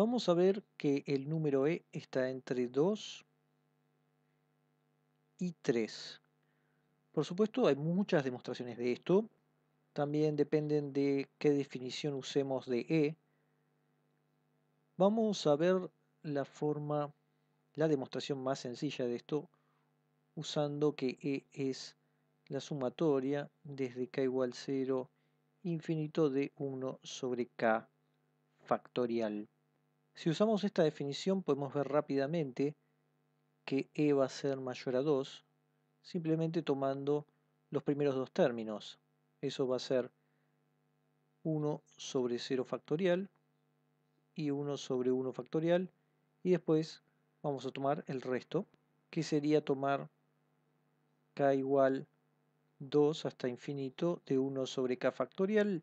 Vamos a ver que el número E está entre 2 y 3. Por supuesto hay muchas demostraciones de esto. También dependen de qué definición usemos de E. Vamos a ver la forma, la demostración más sencilla de esto usando que E es la sumatoria desde K igual 0 infinito de 1 sobre K factorial. Si usamos esta definición podemos ver rápidamente que e va a ser mayor a 2 simplemente tomando los primeros dos términos. Eso va a ser 1 sobre 0 factorial y 1 sobre 1 factorial y después vamos a tomar el resto que sería tomar k igual 2 hasta infinito de 1 sobre k factorial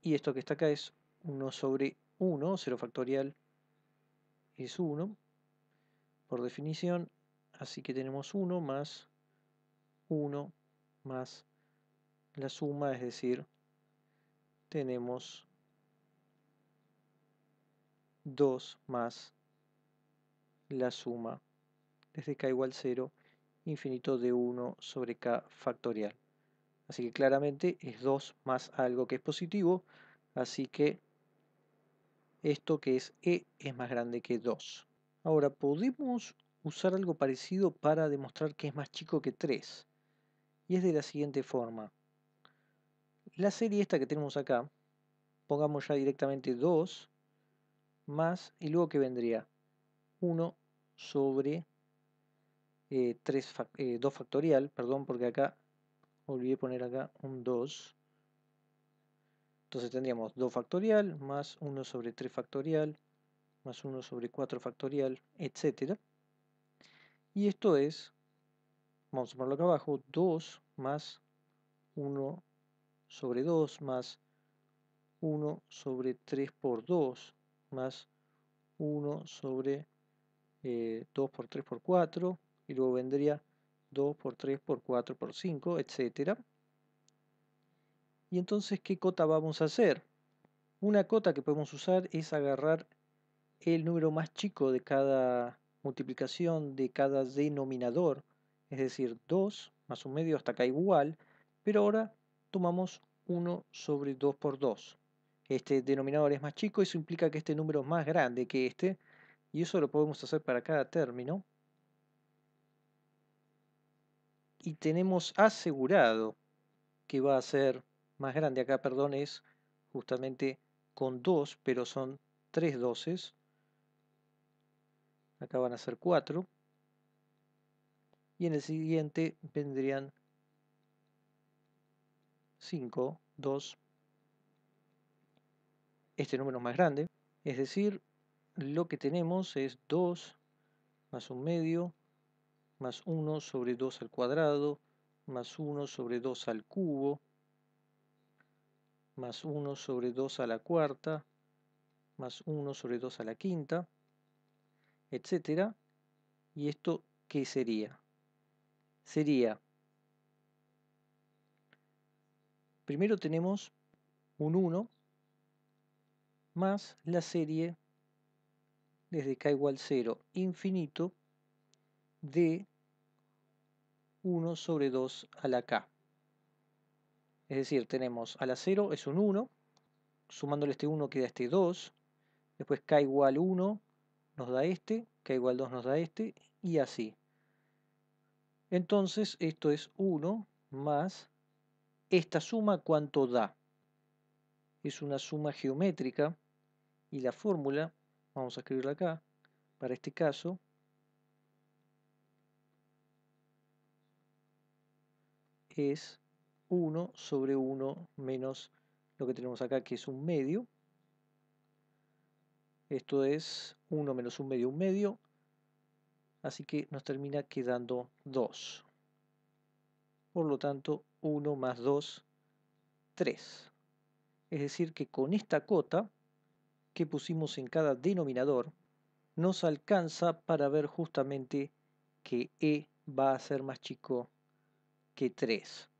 y esto que está acá es 1 sobre 1, 0 factorial es 1, por definición, así que tenemos 1 más 1 más la suma, es decir, tenemos 2 más la suma desde k igual 0 infinito de 1 sobre k factorial. Así que claramente es 2 más algo que es positivo, así que esto que es E es más grande que 2. Ahora, podemos usar algo parecido para demostrar que es más chico que 3. Y es de la siguiente forma. La serie esta que tenemos acá, pongamos ya directamente 2 más, y luego que vendría 1 sobre 3 eh, 2 eh, factorial, perdón, porque acá olvidé poner acá un 2 entonces tendríamos 2 factorial más 1 sobre 3 factorial más 1 sobre 4 factorial, etc. Y esto es, vamos a ponerlo acá abajo, 2 más 1 sobre 2 más 1 sobre 3 por 2 más 1 sobre 2 eh, por 3 por 4 y luego vendría 2 por 3 por 4 por 5, etcétera. Y entonces, ¿qué cota vamos a hacer? Una cota que podemos usar es agarrar el número más chico de cada multiplicación de cada denominador, es decir, 2 más un medio hasta acá igual, pero ahora tomamos 1 sobre 2 por 2. Este denominador es más chico, eso implica que este número es más grande que este, y eso lo podemos hacer para cada término. Y tenemos asegurado que va a ser más grande acá, perdón, es justamente con 2, pero son 3 doces. Acá van a ser 4. Y en el siguiente vendrían 5, 2. Este número es más grande. Es decir, lo que tenemos es 2 más 1 medio más 1 sobre 2 al cuadrado más 1 sobre 2 al cubo más 1 sobre 2 a la cuarta, más 1 sobre 2 a la quinta, etc. ¿Y esto qué sería? Sería, primero tenemos un 1 más la serie desde k igual 0 infinito de 1 sobre 2 a la k. Es decir, tenemos a la 0 es un 1, sumándole este 1 queda este 2, después k igual 1 nos da este, k igual 2 nos da este, y así. Entonces esto es 1 más esta suma cuánto da. Es una suma geométrica y la fórmula, vamos a escribirla acá, para este caso, es 1 sobre 1 menos lo que tenemos acá que es un medio. Esto es 1 menos un medio, un medio. Así que nos termina quedando 2. Por lo tanto, 1 más 2, 3. Es decir, que con esta cota que pusimos en cada denominador, nos alcanza para ver justamente que E va a ser más chico que 3.